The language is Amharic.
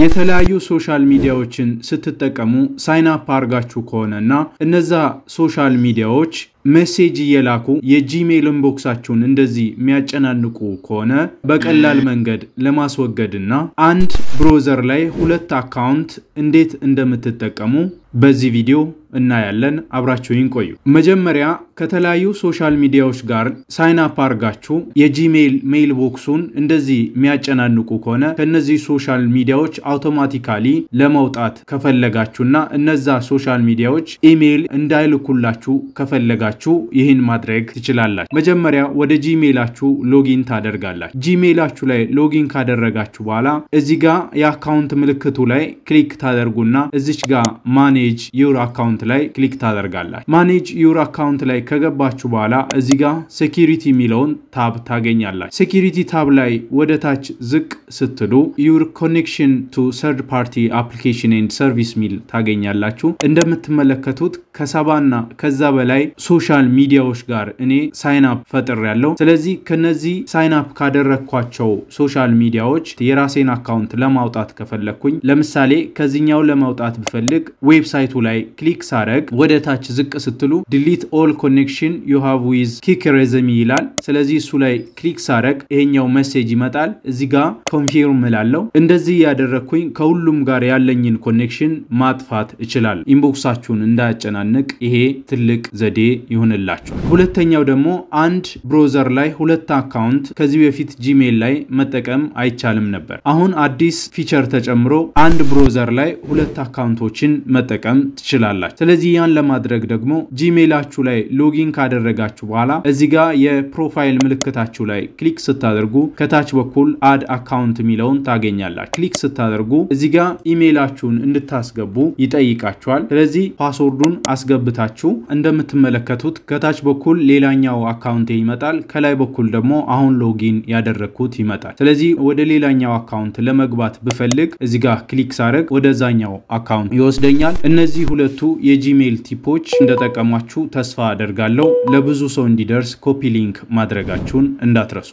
የተለያዩ ሶሻል ሚዲያዎችን ስትጠቀሙ ሳይናፕ አርጋችሁ አድርጋችሁ ከሆነ ና እነዛ ሶሻል ሚዲያዎች ሜሴጅ እየላኩ የጂሜል ኢንቦክሳችሁን እንደዚህ የሚያጨናንቁ ከሆነ በቀላል መንገድ ለማስወገድ ና አንድ ብሮዘር ላይ ሁለት አካውንት እንዴት እንደምትጠቀሙ በዚህ ቪዲዮ እናያለን። አብራችሁኝ ቆዩ። መጀመሪያ ከተለያዩ ሶሻል ሚዲያዎች ጋር ሳይን አርጋችሁ የጂሜል የጂሜይል ሜይል ቦክሱን እንደዚህ የሚያጨናንቁ ከሆነ ከእነዚህ ሶሻል ሚዲያዎች አውቶማቲካሊ ለመውጣት ከፈለጋችሁና እነዛ ሶሻል ሚዲያዎች ኢሜይል እንዳይልኩላችሁ ከፈለጋችሁ ይህን ማድረግ ትችላላችሁ። መጀመሪያ ወደ ጂሜይላችሁ ሎጊን ታደርጋላችሁ። ጂሜይላችሁ ላይ ሎጊን ካደረጋችሁ በኋላ እዚህ ጋ የአካውንት ምልክቱ ላይ ክሊክ ታደርጉና እዚች ጋር ማኔጅ ዩር አካውንት አካውንት ላይ ክሊክ ታደርጋላችሁ። ማኔጅ ዩር አካውንት ላይ ከገባችሁ በኋላ እዚህ ጋር ሴኪሪቲ የሚለውን ታብ ታገኛላችሁ። ሴኪሪቲ ታብ ላይ ወደ ታች ዝቅ ስትሉ ዩር ኮኔክሽን ቱ ሰርድ ፓርቲ አፕሊኬሽን ኤንድ ሰርቪስ ሚል ታገኛላችሁ። እንደምትመለከቱት ከሰባና ከዛ በላይ ሶሻል ሚዲያዎች ጋር እኔ ሳይን አፕ ፈጥር ያለው። ስለዚህ ከነዚህ ሳይን አፕ ካደረግኳቸው ሶሻል ሚዲያዎች የራሴን አካውንት ለማውጣት ከፈለግኩኝ፣ ለምሳሌ ከዚህኛው ለማውጣት ብፈልግ ዌብሳይቱ ላይ ክሊክ ሳረግ ወደ ታች ዝቅ ስትሉ ዲሊት ኦል ኮኔክሽን ዩ ሃቭ ዊዝ ኪክ ሬዝሚ ይላል። ስለዚህ እሱ ላይ ክሊክ ሳረግ ይሄኛው ሜሴጅ ይመጣል። እዚህ ጋ ኮንፊርም እላለሁ። እንደዚህ እያደረግኩኝ ከሁሉም ጋር ያለኝን ኮኔክሽን ማጥፋት ይችላል። ኢንቦክሳችሁን እንዳያጨናንቅ ይሄ ትልቅ ዘዴ ይሆንላችሁ። ሁለተኛው ደግሞ አንድ ብሮዘር ላይ ሁለት አካውንት ከዚህ በፊት ጂሜል ላይ መጠቀም አይቻልም ነበር። አሁን አዲስ ፊቸር ተጨምሮ አንድ ብሮዘር ላይ ሁለት አካውንቶችን መጠቀም ትችላላችሁ። ስለዚህ ያን ለማድረግ ደግሞ ጂሜላችሁ ላይ ሎጊን ካደረጋችሁ በኋላ እዚ ጋ የፕሮፋይል ምልክታችሁ ላይ ክሊክ ስታደርጉ ከታች በኩል አድ አካውንት የሚለውን ታገኛላችሁ። ክሊክ ስታደርጉ እዚ ጋ ኢሜይላችሁን እንድታስገቡ ይጠይቃችኋል። ስለዚህ ፓስወርዱን አስገብታችሁ እንደምትመለከቱት ከታች በኩል ሌላኛው አካውንት ይመጣል። ከላይ በኩል ደግሞ አሁን ሎጊን ያደረግኩት ይመጣል። ስለዚህ ወደ ሌላኛው አካውንት ለመግባት ብፈልግ እዚ ጋ ክሊክ ሳደርግ ወደዛኛው አካውንት ይወስደኛል። እነዚህ ሁለቱ የጂሜል ቲፖች እንደጠቀሟችሁ ተስፋ አደርጋለሁ። ለብዙ ሰው እንዲደርስ ኮፒ ሊንክ ማድረጋችሁን እንዳትረሱ።